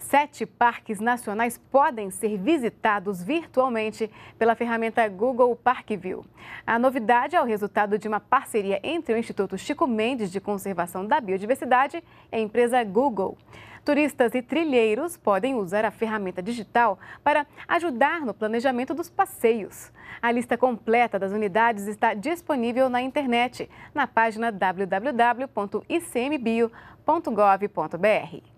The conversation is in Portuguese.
Sete parques nacionais podem ser visitados virtualmente pela ferramenta Google Park View. A novidade é o resultado de uma parceria entre o Instituto Chico Mendes de Conservação da Biodiversidade e a empresa Google. Turistas e trilheiros podem usar a ferramenta digital para ajudar no planejamento dos passeios. A lista completa das unidades está disponível na internet, na página www.icmbio.gov.br.